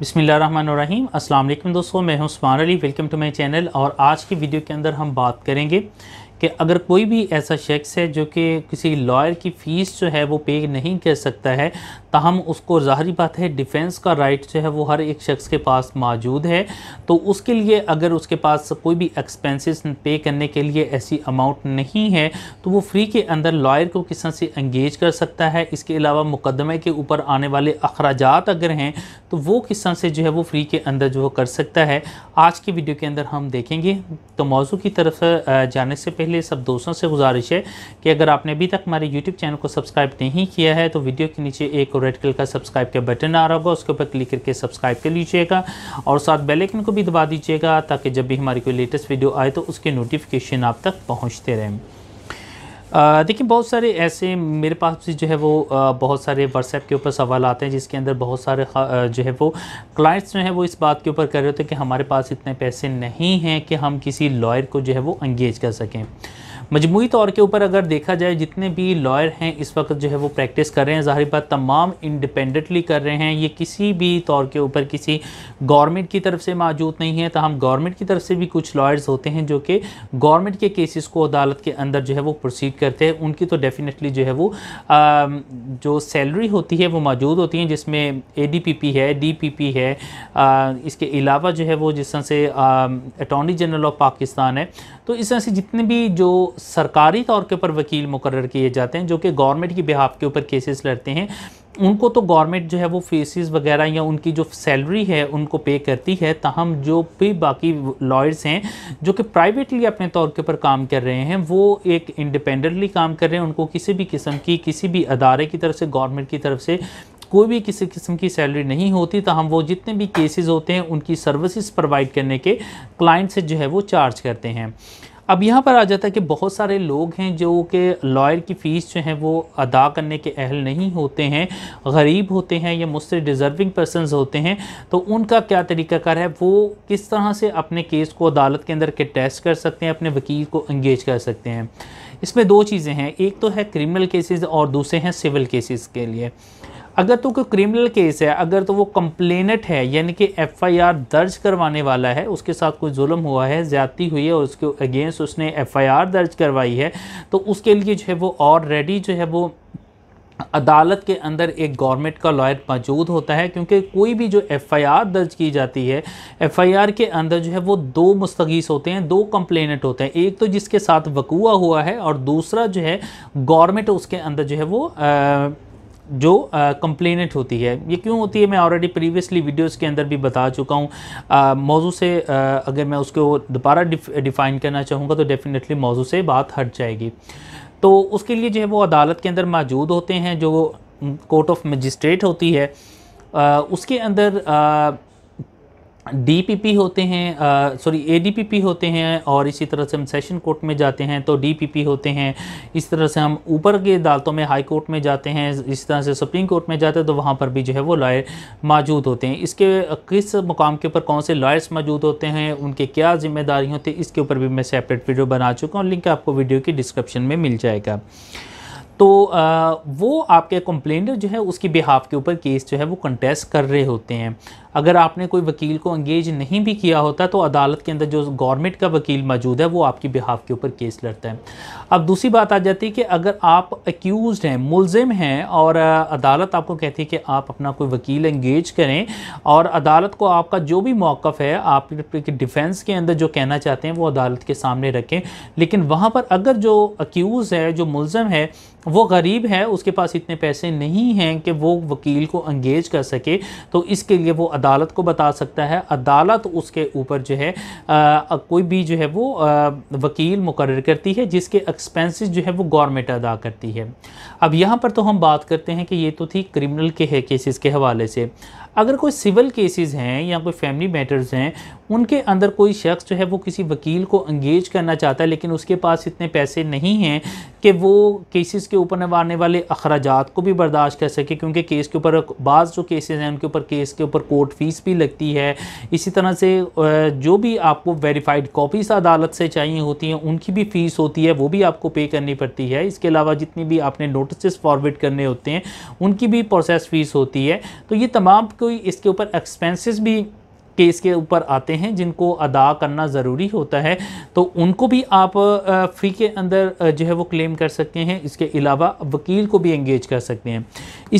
बसमीम अस्सलाम वालेकुम दोस्तों मैं हूं Usman Ali welcome to my channel और आज की वीडियो के अंदर हम बात करेंगे कि अगर कोई भी ऐसा शख्स है जो कि किसी लॉयर की फ़ीस जो है वो पे नहीं कर सकता है तहम उसको ज़ाहरी बात है डिफेंस का राइट जो है वो हर एक शख्स के पास मौजूद है तो उसके लिए अगर उसके पास कोई भी एक्सपेंसेस पे करने के लिए ऐसी अमाउंट नहीं है तो वो फ्री के अंदर लॉयर को किस से इंगेज कर सकता है इसके अलावा मुकदमे के ऊपर आने वाले अखराज अगर हैं तो वो किसान से जो है वो फ्री के अंदर जो कर सकता है आज की वीडियो के अंदर हम देखेंगे तो मौजू की तरफ जाने से पहले लिए सब दोस्तों से गुजारिश है कि अगर आपने अभी तक हमारे यूट्यूब चैनल को सब्सक्राइब नहीं किया है तो वीडियो के नीचे एक रेड कलर का सब्सक्राइब का बटन आ रहा होगा उसके ऊपर क्लिक करके सब्सक्राइब कर लीजिएगा और साथ बेलैकन को भी दबा दीजिएगा ताकि जब भी हमारी कोई लेटेस्ट वीडियो आए तो उसके नोटिफिकेशन आप तक पहुँचते रहें देखिए बहुत सारे ऐसे मेरे पास भी जो है वो बहुत सारे व्हाट्सएप के ऊपर सवाल आते हैं जिसके अंदर बहुत सारे जो है वो क्लाइंट्स जो हैं वो इस बात के ऊपर कर रहे होते हैं कि हमारे पास इतने पैसे नहीं हैं कि हम किसी लॉयर को जो है वो इंगेज कर सकें मजमू तौर के ऊपर अगर देखा जाए जितने भी लॉयर हैं इस वक्त जो है वो प्रैक्टिस कर रहे हैं ज़ाहिर बात तमाम इंडिपेंडेंटली कर रहे हैं ये किसी भी तौर के ऊपर किसी गवर्नमेंट की तरफ से मौजूद नहीं है तहम गवर्नमेंट की तरफ से भी कुछ लॉयर्स होते हैं जो कि गवर्नमेंट के केसेस को अदालत के अंदर जो है वो प्रोसीड करते हैं उनकी तो डेफिनेटली जो है वो आ, जो सैलरी होती है वो मौजूद होती है जिसमें ए डी पी पी है डी पी पी है आ, इसके अलावा जो है वो जिस तरह से अटॉर्नी जनरल ऑफ पाकिस्तान है तो इस तरह से जितने भी जो सरकारी तौर के ऊपर वकील मुकर किए जाते हैं जो कि गवर्नमेंट की बिहाफ के ऊपर केसेस लड़ते हैं उनको तो गवर्नमेंट जो है वो फीसिस वगैरह या उनकी जो सैलरी है उनको पे करती है तहम जो भी बाकी लॉयर्स हैं जो कि प्राइवेटली अपने तौर के ऊपर काम कर रहे हैं वो एक इंडिपेंडेंटली काम कर रहे हैं उनको किसी भी किस्म की किसी भी अदारे की तरफ से गवर्नमेंट की तरफ से कोई भी किसी किस्म की सैलरी नहीं होती तो हम वो जितने भी केसेस होते हैं उनकी सर्विसेज प्रोवाइड करने के क्लाइंट से जो है वो चार्ज करते हैं अब यहाँ पर आ जाता है कि बहुत सारे लोग हैं जो कि लॉयर की फ़ीस जो हैं वो अदा करने के अहल नहीं होते हैं गरीब होते हैं या मुझसे डिज़र्विंग पर्सनस होते हैं तो उनका क्या तरीक़ाकार है वो किस तरह से अपने केस को अदालत के अंदर के टेस्ट कर सकते हैं अपने वकील को इंगेज कर सकते हैं इसमें दो चीज़ें हैं एक तो है क्रिमिनल केसेस और दूसरे हैं सिविल केसेस के लिए अगर तो कोई क्रिमिनल केस है अगर तो वो कंप्लेनेंट है यानी कि एफआईआर दर्ज करवाने वाला है उसके साथ कोई जुल्म हुआ है ज़्यादती हुई है और उसके अगेंस्ट उसने एफआईआर दर्ज करवाई है तो उसके लिए जो है वो ऑलरेडी जो है वो अदालत के अंदर एक गवर्नमेंट का लॉयर मौजूद होता है क्योंकि कोई भी जो एफआईआर दर्ज की जाती है एफआईआर के अंदर जो है वो दो मुस्तगीस होते हैं दो कंप्लेनेंट होते हैं एक तो जिसके साथ वकूआ हुआ है और दूसरा जो है गवर्नमेंट उसके अंदर जो है वो आ, जो कंप्लेनेंट होती है ये क्यों होती है मैं ऑलरेडी प्रीवियसली वीडियोस के अंदर भी बता चुका हूँ मौजू से आ, अगर मैं उसको दोबारा डिफ़ाइन करना चाहूँगा तो डेफ़िनेटली मौजू से बात हट जाएगी तो उसके लिए जो है वो अदालत के अंदर मौजूद होते हैं जो कोर्ट ऑफ मजिस्ट्रेट होती है आ, उसके अंदर आ, डीपीपी होते हैं सॉरी एडीपीपी होते हैं और इसी तरह से हम सेशन कोर्ट में जाते हैं तो डीपीपी होते हैं इस तरह से हम ऊपर की अदालतों में हाई कोर्ट में जाते हैं इस तरह से सुप्रीम कोर्ट में जाते हैं तो वहाँ पर भी जो है वो लॉयर मौजूद होते हैं इसके किस मुकाम के ऊपर कौन से लॉयर्स मौजूद होते हैं उनके क्या जिम्मेदारी होती है इसके ऊपर भी मैं सेपरेट वीडियो बना चुका हूँ लिंक आपको वीडियो की डिस्क्रिप्शन में मिल जाएगा तो आ, वो आपके कंप्लेंट जो है उसकी बिहाफ के ऊपर केस जो है वो कंटेस्ट कर रहे होते हैं अगर आपने कोई वकील को इंगेज नहीं भी किया होता तो अदालत के अंदर जो गवर्नमेंट का वकील मौजूद है वो आपकी बिहाफ के ऊपर केस लड़ता है अब दूसरी बात आ जाती है कि अगर आप एक्यूज हैं मुलजिम हैं और अदालत आपको कहती है कि आप अपना कोई वकील इंगेज करें और अदालत को आपका जो भी मौक़ है आप डिफेंस के अंदर जो कहना चाहते हैं वो अदालत के सामने रखें लेकिन वहाँ पर अगर जो अक्यूज़ है जो मुलज़म है वो गरीब है उसके पास इतने पैसे नहीं हैं कि वो वकील को इंगेज कर सके तो इसके लिए वो अदालत को बता सकता है अदालत उसके ऊपर जो है आ, कोई भी जो है वो आ, वकील मुकर करती है जिसके एक्सपेंसेस जो है वो गवर्नमेंट अदा करती है अब यहाँ पर तो हम बात करते हैं कि ये तो थी क्रिमिनल के है केसेस के हवाले से अगर कोई सिविल केसेस हैं या कोई फैमिली मैटर्स हैं उनके अंदर कोई शख्स जो है वो किसी वकील को अंगेज करना चाहता है लेकिन उसके पास इतने पैसे नहीं हैं कि वो केसेस के ऊपर आने वाले अखराज को भी बर्दाश्त कर सके क्योंकि केस के ऊपर बाज़ जो केसेस हैं उनके ऊपर केस के ऊपर कोर्ट फ़ीस भी लगती है इसी तरह से जो भी आपको वेरीफाइड कॉपीज़ अदालत से चाहिए होती हैं उनकी भी फ़ीस होती है वो भी आपको पे करनी पड़ती है इसके अलावा जितनी भी आपने नोटिस फॉरवर्ड करने होते हैं उनकी भी प्रोसेस फ़ीस होती है तो ये तमाम कोई तो इसके ऊपर एक्सपेंसेस भी केस के ऊपर आते हैं जिनको अदा करना ज़रूरी होता है तो उनको भी आप फ़ी के अंदर जो है वो क्लेम कर सकते हैं इसके अलावा वकील को भी एंगेज कर सकते हैं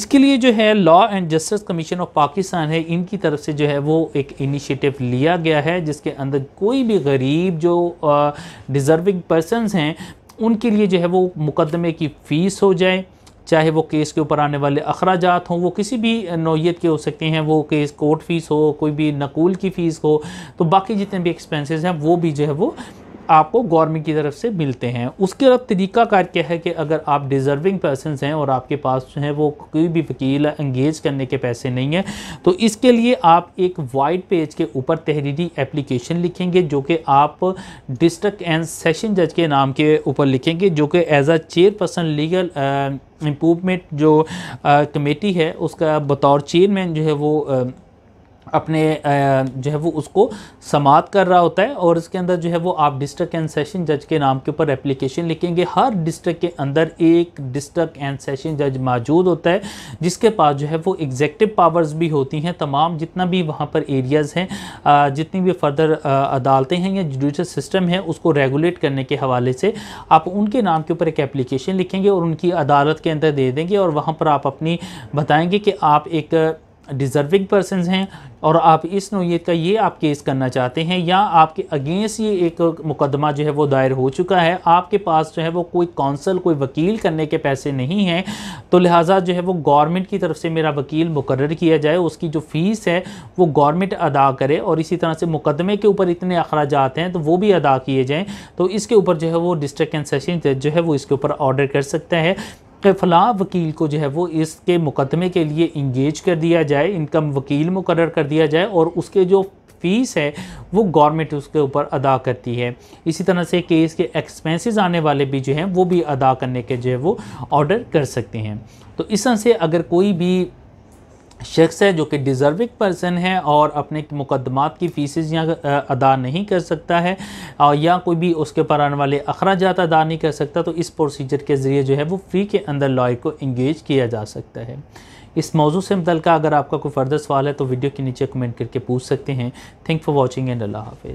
इसके लिए जो है law and justice commission of Pakistan है इनकी तरफ से जो है वो एक इनिशिएटिव लिया गया है जिसके अंदर कोई भी गरीब जो डिज़र्विंग पर्सनस हैं उनके लिए जो है वो मुकदमे की फ़ीस हो जाए चाहे वो केस के ऊपर आने वाले अखराज हों वो किसी भी नोयीत के हो सकते हैं वो केस कोर्ट फ़ीस हो कोई भी नकूल की फ़ीस हो तो बाकी जितने भी एक्सपेंसेस हैं वो भी जो है वो आपको गवर्नमेंट की तरफ से मिलते हैं उसके अब तरीकाकार क्या है कि अगर आप डिज़र्विंग पर्सनस हैं और आपके पास जो है वो कोई भी वकील इंगेज करने के पैसे नहीं हैं तो इसके लिए आप एक वाइट पेज के ऊपर तहरीरी एप्लीकेशन लिखेंगे जो कि आप डिस्ट्रिक्ट एंड सेशन जज के नाम के ऊपर लिखेंगे जो कि as a chairperson legal improvement जो कमेटी uh, है उसका बतौर चेयरमैन जो है वो आ, uh, अपने जो है वो उसको समाप्त कर रहा होता है और इसके अंदर जो है वो आप डिस्ट्रिक्ट एंड सेशन जज के नाम के ऊपर एप्लीकेशन लिखेंगे हर डिस्ट्रिक्ट के अंदर एक डिस्ट्रिक्ट एंड सेशन जज मौजूद होता है जिसके पास जो है वो एग्जेक्टिव पावर्स भी होती हैं तमाम जितना भी वहाँ पर एरियाज़ हैं जितनी भी फर्दर अदालतें हैं या जुडिशल सिस्टम है उसको रेगुलेट करने के हवाले से आप उनके नाम के ऊपर एक एप्लीकेशन लिखेंगे और उनकी अदालत के अंदर दे देंगे और वहाँ पर आप अपनी बताएँगे कि आप एक डिज़र्विंग पर्सन हैं और आप इस नोयत का ये आप केस करना चाहते हैं या आपके अगेंस्ट ये एक मुकदमा जो है वो दायर हो चुका है आपके पास जो है वो कोई कौंसल कोई वकील करने के पैसे नहीं हैं तो लिहाजा जो है वो गवर्नमेंट की तरफ से मेरा वकील मुकर किया जाए उसकी जो फ़ीस है वो गवर्नमेंट अदा करे और इसी तरह से मुकदमे के ऊपर इतने अखराज हैं तो वो भी अदा किए जाएँ तो इसके ऊपर जो है वो डिस्ट्रिक्ट एंड सेशन जज जो है वो इसके ऊपर ऑर्डर कर सकता है के फ़लाँ वकील को जो है वो इसके मुकदमे के लिए इंगेज कर दिया जाए इनकम वकील मुकर कर दिया जाए और उसके जो फ़ीस है वो गवर्नमेंट उसके ऊपर अदा करती है इसी तरह से केस के एक्सपेंसेस आने वाले भी जो हैं वो भी अदा करने के जो है वो ऑर्डर कर सकते हैं तो इस तरह से अगर कोई भी शख्स है जो कि डिज़र्विंग पर्सन है और अपने मुकदमात की फीसज या अदा नहीं कर सकता है और या कोई भी उसके पर आने वाले अखराज अदा नहीं कर सकता तो इस प्रोसीजर के ज़रिए जो है वो फ़्री के अंदर लॉयर को इंगेज किया जा सकता है इस मौजू से मुतल अगर आपका कोई फर्दर सवाल है तो वीडियो के नीचे कमेंट करके पूछ सकते हैं थैंक फॉर वॉचिंग एंड अल्लाह हाफिज़